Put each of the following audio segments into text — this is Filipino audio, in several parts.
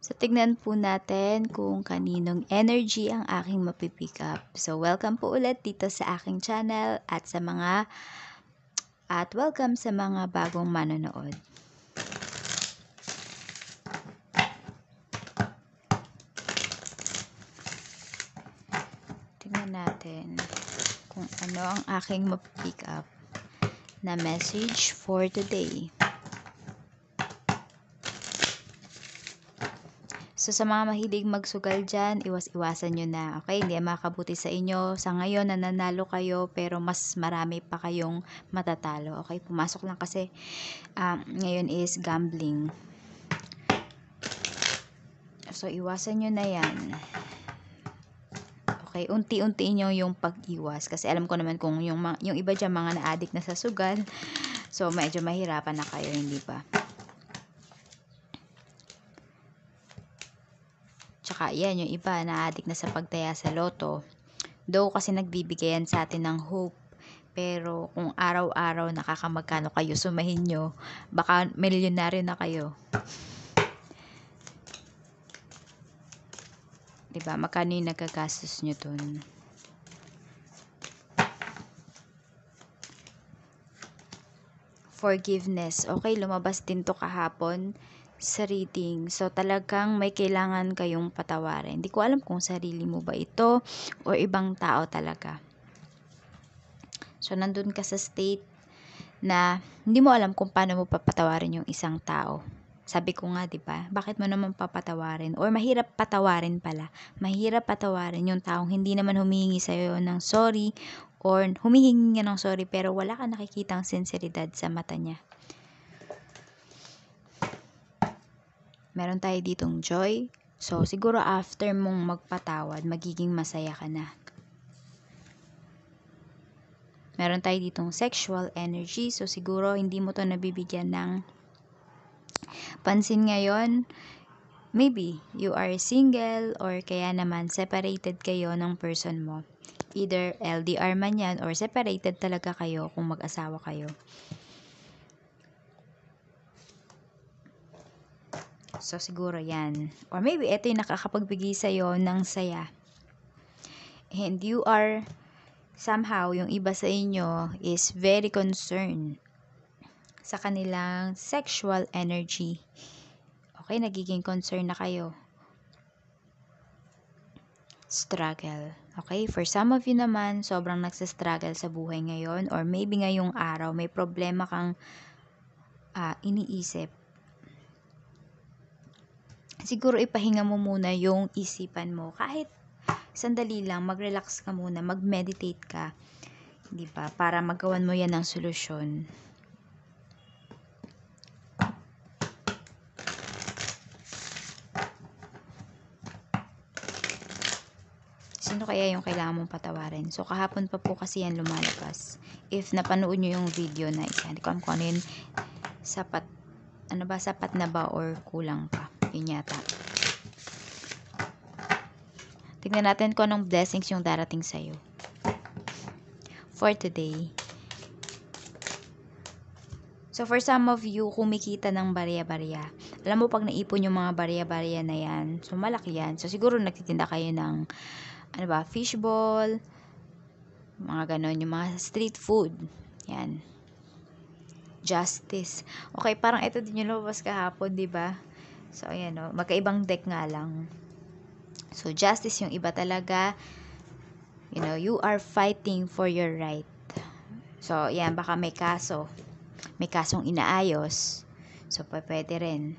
So, tignan po natin kung kaninong energy ang aking mapipick up. So, welcome po ulit dito sa aking channel at sa mga at welcome sa mga bagong manonood. Tingnan natin kung ano ang aking mapipick up na message for today. So, sa mga mahilig magsugal dyan, iwas-iwasan nyo na. Okay? Hindi makabuti sa inyo. Sa ngayon, nananalo kayo, pero mas marami pa kayong matatalo. Okay? Pumasok lang kasi um, ngayon is gambling. So, iwasan nyo na yan. Okay, unti-unti nyo yung pag-iwas. Kasi alam ko naman kung yung, yung iba dyan mga na-addict na sa sugal. So, medyo mahirapan na kayo, hindi pa. Tsaka yan, yung iba na adik na sa pagtaya sa loto. Though kasi nagbibigayan sa atin ng hope. Pero kung araw-araw nakakamagkano kayo, sumahin nyo, baka milyonaryo na kayo. Diba? Magkano yung nagkagastos nyo dun? Forgiveness. Okay, lumabas din to kahapon sa reading. So, talagang may kailangan kayong patawarin. Hindi ko alam kung sarili mo ba ito o ibang tao talaga. So, nandun ka sa state na hindi mo alam kung paano mo papatawarin yung isang tao. Sabi ko nga, 'di ba? Bakit mo naman papatawarin? Or mahirap patawarin pala. Mahirap patawarin yung taong hindi naman humihingi sa iyo ng sorry or humihingi ng sorry pero wala kang nakikitang sinseridad sa mata niya. meron tayo ditong joy. So, siguro after mong magpatawad, magiging masaya ka na. Meron tayo ditong sexual energy. So, siguro hindi mo to nabibigyan ng pansin ngayon. Maybe you are single or kaya naman separated kayo ng person mo. Either LDR man yan or separated talaga kayo kung mag-asawa kayo. So, siguro yan. Or maybe ito yung nakakapagbigay sa'yo ng saya. And you are, somehow, yung iba sa inyo is very concerned sa kanilang sexual energy. Okay, nagiging concern na kayo. Struggle. Okay, for some of you naman, sobrang nagsastruggle sa buhay ngayon or maybe ngayong araw may problema kang uh, iniisip siguro ipahinga mo muna yung isipan mo. Kahit sandali lang, mag-relax ka muna, mag-meditate ka. Di ba? Para magawan mo yan ng solusyon. sino kaya yung kailangan mong patawarin. So, kahapon pa po kasi yan lumalabas. If napanood nyo yung video na isa, hindi ko alam kung ano yun, sapat, ano ba, sapat na ba or kulang pa. Yun yata. Tignan natin kung anong blessings yung darating sa'yo. For today. So, for some of you, kumikita ng barya-barya. Alam mo, pag naipon yung mga barya-barya na yan, so malaki yan. So, siguro nagtitinda kayo ng, ano ba, fishball, mga ganon, yung mga street food. Yan. Justice. Okay, parang ito din yung lumabas kahapon, di ba? So, ayan o. Oh, magkaibang deck nga lang. So, justice yung iba talaga. You know, you are fighting for your right. So, ayan. Baka may kaso. May kasong inaayos. So, pwede rin.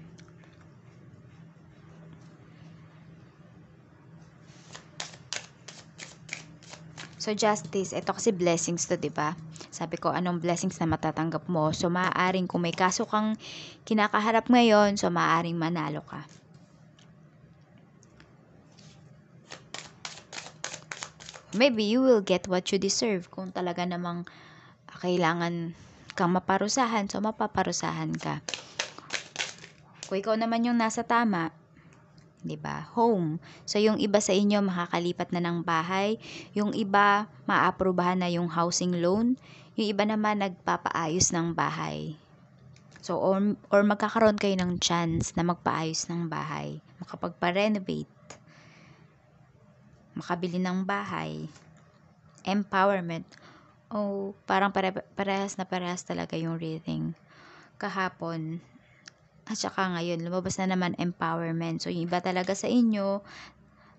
So, justice. Ito kasi blessings to, di ba? sabi ko anong blessings na matatanggap mo. So maaaring kung may kaso kang kinakaharap ngayon, so maaaring manalo ka. Maybe you will get what you deserve kung talaga namang kailangan kang maparusahan, so mapaparusahan ka. Kung ikaw naman yung nasa tama, 'di ba? Home. So yung iba sa inyo makakalipat na ng bahay, yung iba maaprubahan na yung housing loan, yung iba naman nagpapaayos ng bahay. So, or, or magkakaroon kayo ng chance na magpaayos ng bahay, makapagpa-renovate, makabili ng bahay, empowerment. Oh, parang pare- parehas na parehas talaga yung reading. Kahapon, at saka ngayon, lumabas na naman empowerment. So, yung iba talaga sa inyo,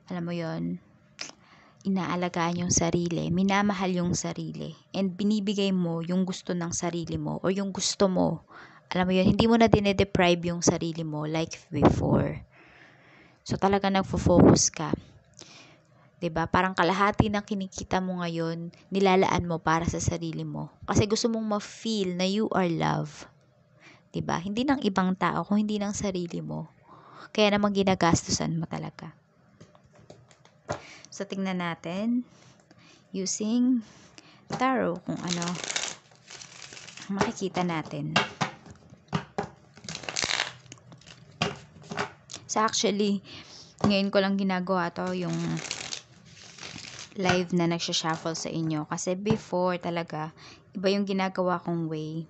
alam mo yon inaalagaan yung sarili, minamahal yung sarili, and binibigay mo yung gusto ng sarili mo or yung gusto mo. Alam mo yun, hindi mo na dinedeprive yung sarili mo like before. So talaga nagfo-focus ka. 'Di ba? Parang kalahati ng kinikita mo ngayon, nilalaan mo para sa sarili mo. Kasi gusto mong ma-feel na you are love. 'Di ba? Hindi ng ibang tao, kung hindi ng sarili mo. Kaya naman ginagastusan mo talaga. So, tingnan natin using tarot kung ano makikita natin. So, actually, ngayon ko lang ginagawa to yung live na nagsha-shuffle sa inyo. Kasi before talaga, iba yung ginagawa kong way.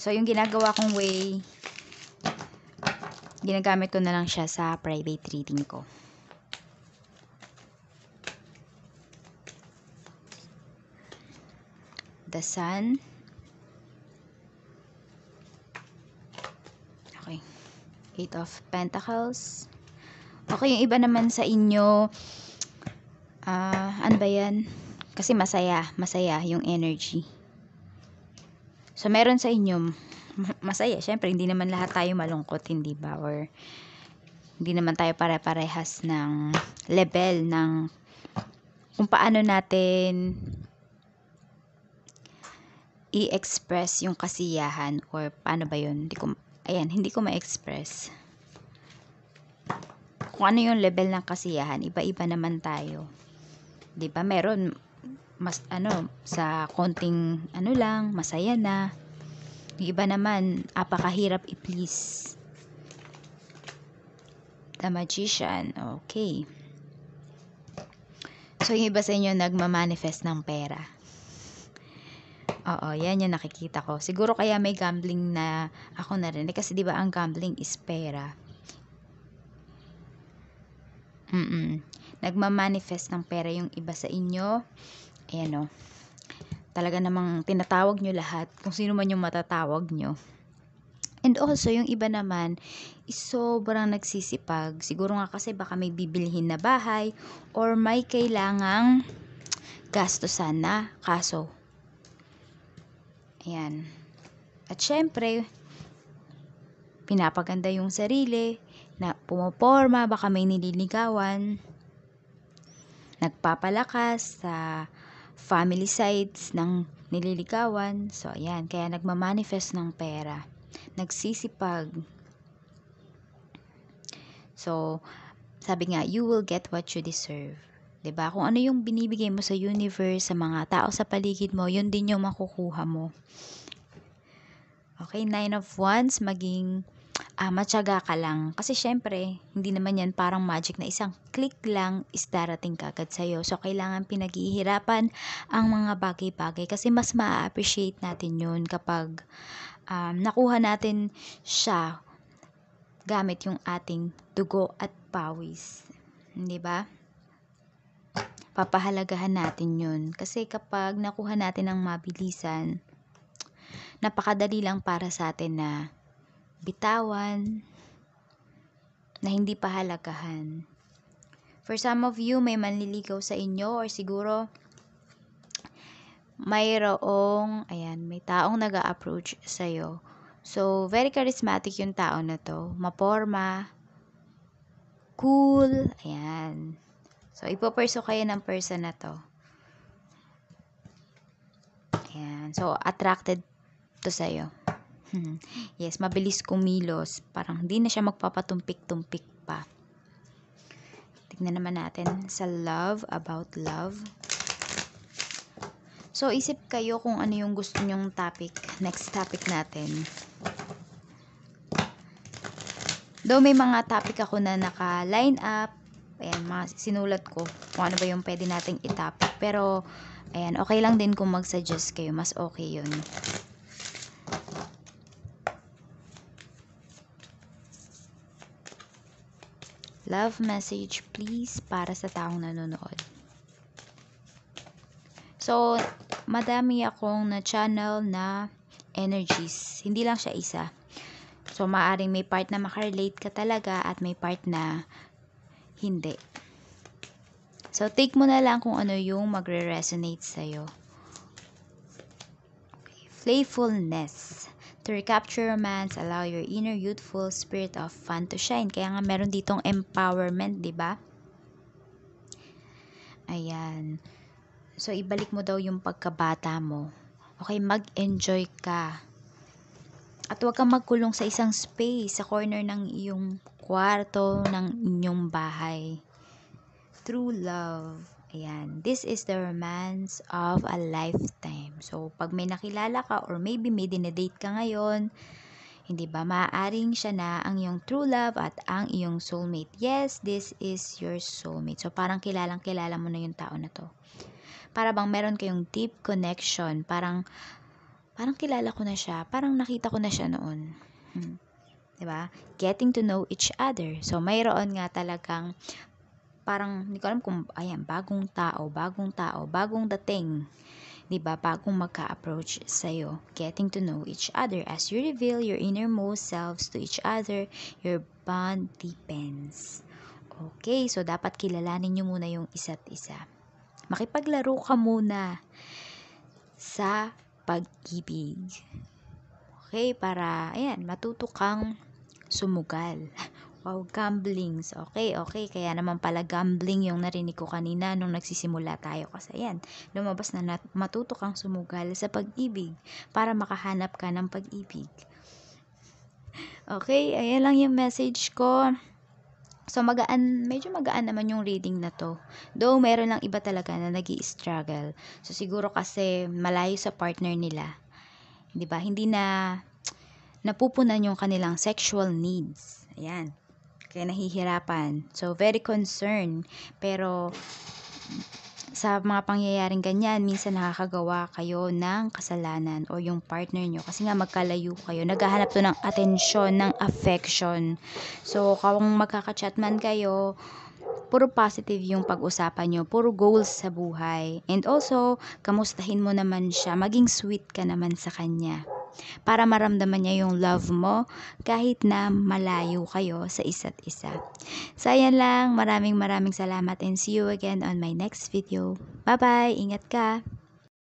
So, yung ginagawa kong way, ginagamit ko na lang siya sa private reading ko. the sun. Okay. Eight of Pentacles. Okay, yung iba naman sa inyo, uh, ano ba yan? Kasi masaya, masaya yung energy. So, meron sa inyo, masaya. syempre, hindi naman lahat tayo malungkot, hindi ba? Or, hindi naman tayo pare-parehas ng level ng kung paano natin i-express yung kasiyahan or paano ba yun? Hindi ko, ayan, hindi ko ma-express. Kung ano yung level ng kasiyahan, iba-iba naman tayo. 'Di ba? Meron mas ano sa konting ano lang, masaya na. Yung iba naman, apakahirap i-please. The Magician. Okay. So, yung iba sa inyo nagmamanifest ng pera Oo, yan yung nakikita ko. Siguro kaya may gambling na ako narinig. Kasi di ba ang gambling is pera. Mm-mm. Nagmamanifest ng pera yung iba sa inyo. Ayan o. Oh. Talaga namang tinatawag nyo lahat. Kung sino man yung matatawag nyo. And also, yung iba naman is sobrang nagsisipag. Siguro nga kasi baka may bibilhin na bahay or may kailangang gastusan sana. kaso Ayan. At syempre, pinapaganda yung sarili, na pumoporma, baka may nililigawan, nagpapalakas sa family sides ng nililigawan. So, ayan. Kaya nagmamanifest ng pera. Nagsisipag. So, sabi nga, you will get what you deserve. 'di ba Kung ano yung binibigay mo sa universe, sa mga tao sa paligid mo, yun din yung makukuha mo. Okay, nine of wands, maging uh, matyaga ka lang. Kasi syempre, hindi naman yan parang magic na isang click lang is darating kagad sa'yo. So, kailangan pinaghihirapan ang mga bagay-bagay kasi mas ma-appreciate natin yun kapag um, nakuha natin siya gamit yung ating dugo at pawis. Hindi ba? papahalagahan natin yun. Kasi kapag nakuha natin ang mabilisan, napakadali lang para sa atin na bitawan, na hindi pahalagahan. For some of you, may manliligaw sa inyo or siguro mayroong, ayan, may taong nag approach sa'yo. So, very charismatic yung tao na to. Maporma, cool, ayan. So, ipoperso kayo ng person na to. Ayan. So, attracted to sa'yo. Hmm. Yes, mabilis kumilos. Parang hindi na siya magpapatumpik-tumpik pa. Tignan naman natin sa love, about love. So, isip kayo kung ano yung gusto nyong topic. Next topic natin. Though may mga topic ako na naka-line up, Ayan, mas, sinulat ko kung ano ba yung pwede nating itapik. Pero, ayan, okay lang din kung mag-suggest kayo. Mas okay yun. Love message, please, para sa taong nanonood. So, madami akong na-channel na energies. Hindi lang siya isa. So, maaring may part na makarelate ka talaga at may part na hindi. So, take mo na lang kung ano yung magre-resonate sa'yo. Okay. Playfulness. To recapture romance, allow your inner youthful spirit of fun to shine. Kaya nga meron ditong empowerment, di ba? Ayan. So, ibalik mo daw yung pagkabata mo. Okay, mag-enjoy ka. At huwag kang magkulong sa isang space, sa corner ng iyong kwarto ng inyong bahay. True love. Ayan. This is the romance of a lifetime. So, pag may nakilala ka or maybe may dinedate ka ngayon, hindi ba maaaring siya na ang iyong true love at ang iyong soulmate? Yes, this is your soulmate. So, parang kilalang kilala mo na yung tao na to. Para bang meron kayong deep connection. Parang, parang kilala ko na siya. Parang nakita ko na siya noon. Hmm. 'di ba? Getting to know each other. So mayroon nga talagang parang hindi ko alam kung ayan bagong tao, bagong tao, bagong dating. 'di ba? Bagong magka-approach sa iyo, getting to know each other as you reveal your innermost selves to each other, your bond deepens. Okay, so dapat kilalanin niyo muna yung isa't isa. Makipaglaro ka muna sa pag-ibig. Okay, para ayan, matuto kang sumugal. Wow, gamblings. Okay, okay. Kaya naman pala gambling yung narinig ko kanina nung nagsisimula tayo. Kasi ayan, lumabas na nat- matuto kang sumugal sa pag-ibig para makahanap ka ng pag-ibig. Okay, ayan lang yung message ko. So, magaan, medyo magaan naman yung reading na to. Though, meron lang iba talaga na nag struggle So, siguro kasi malayo sa partner nila. 'Di ba Hindi na napupunan yung kanilang sexual needs. Ayan. Kaya nahihirapan. So, very concerned. Pero, sa mga pangyayaring ganyan, minsan nakakagawa kayo ng kasalanan o yung partner nyo. Kasi nga magkalayo kayo. Naghahanap to ng atensyon, ng affection. So, kung magkakachat man kayo, puro positive yung pag-usapan nyo, puro goals sa buhay. And also, kamustahin mo naman siya, maging sweet ka naman sa kanya para maramdaman niya yung love mo kahit na malayo kayo sa isa't isa. So, ayan lang. Maraming maraming salamat and see you again on my next video. Bye-bye! Ingat ka!